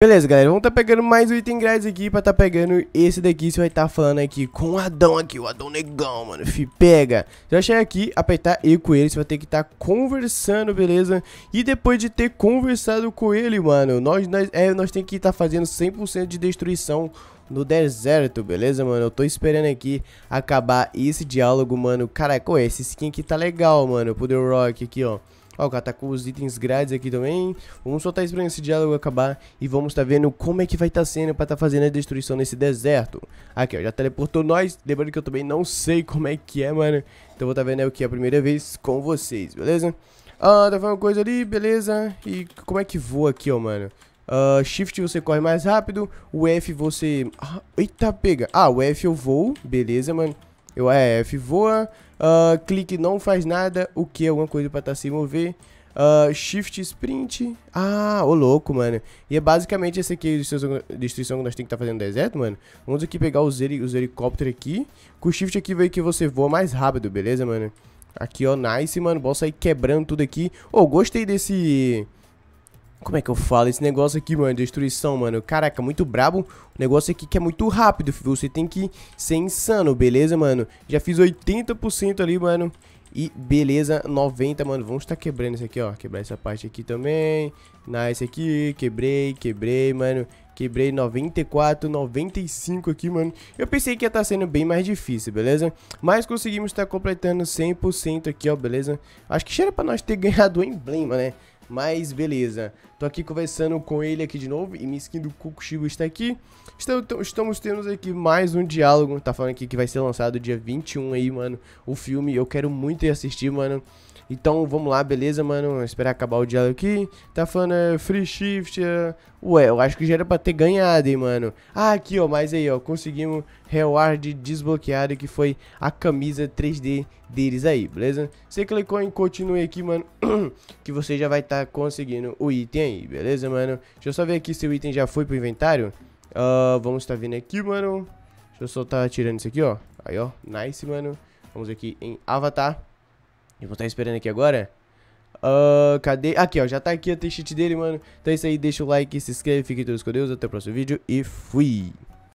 Beleza, galera, vamos tá pegando mais um item grátis aqui pra tá pegando esse daqui, você vai tá falando aqui com o Adão aqui, o Adão negão, mano, fi, pega. Você vai chegar aqui, apertar E com ele, você vai ter que tá conversando, beleza? E depois de ter conversado com ele, mano, nós, nós, é, nós tem que tá fazendo 100% de destruição no deserto, beleza, mano? Eu tô esperando aqui acabar esse diálogo, mano. Caraca, ué, esse skin aqui tá legal, mano, O Poder Rock aqui, ó. Ó, o cara tá com os itens grátis aqui também. Vamos soltar isso pra esse diálogo acabar e vamos tá vendo como é que vai tá sendo pra tá fazendo a destruição nesse deserto. Aqui, ó, já teleportou nós. Lembrando que eu também não sei como é que é, mano. Então vou tá vendo o que é a primeira vez com vocês, beleza? Ah, tá falando coisa ali, beleza. E como é que voa aqui, ó, mano? Uh, shift você corre mais rápido, o F você... Ah, eita, pega. Ah, o F eu vou, beleza, mano. Eu F voa, uh, clique não faz nada, o que? É alguma coisa pra tá se mover. Uh, shift Sprint. Ah, ô louco, mano. E é basicamente esse aqui, a destruição que nós temos que estar tá fazendo no deserto, mano. Vamos aqui pegar os, heli os helicópteros aqui. Com o Shift aqui, veio que você voa mais rápido, beleza, mano? Aqui, ó, nice, mano. Bom sair quebrando tudo aqui. Ô, oh, gostei desse... Como é que eu falo? Esse negócio aqui, mano, destruição, mano. Caraca, muito brabo. O negócio aqui que é muito rápido, você tem que ser insano, beleza, mano? Já fiz 80% ali, mano. E beleza, 90, mano. Vamos estar tá quebrando isso aqui, ó. Quebrar essa parte aqui também. Nice aqui. Quebrei, quebrei, mano. Quebrei 94, 95 aqui, mano. Eu pensei que ia estar tá sendo bem mais difícil, beleza? Mas conseguimos estar tá completando 100% aqui, ó, beleza? Acho que cheira pra nós ter ganhado o emblema, né? Mas beleza, tô aqui conversando com ele aqui de novo e minha skin do Kukushigo está aqui. Estamos tendo aqui mais um diálogo, tá falando aqui que vai ser lançado dia 21 aí, mano, o filme. Eu quero muito ir assistir, mano. Então vamos lá, beleza, mano? Vou esperar acabar o diálogo aqui. Tá falando é, free shift. É... Ué, eu acho que já era pra ter ganhado, hein, mano. Ah, aqui, ó, mas aí, ó, conseguimos reward desbloqueado que foi a camisa 3D deles aí, beleza? Você clicou em continue aqui, mano, que você já vai estar tá tá conseguindo o item aí, beleza, mano? Deixa eu só ver aqui se o item já foi pro inventário. Uh, vamos tá vindo aqui, mano. Deixa eu só tá tirando isso aqui, ó. Aí, ó. Nice, mano. Vamos aqui em Avatar. E vou estar tá esperando aqui agora. Uh, cadê? Aqui, ó. Já tá aqui a t-shirt dele, mano. Então é isso aí. Deixa o like, se inscreve, fiquem todos com Deus. Até o próximo vídeo e fui!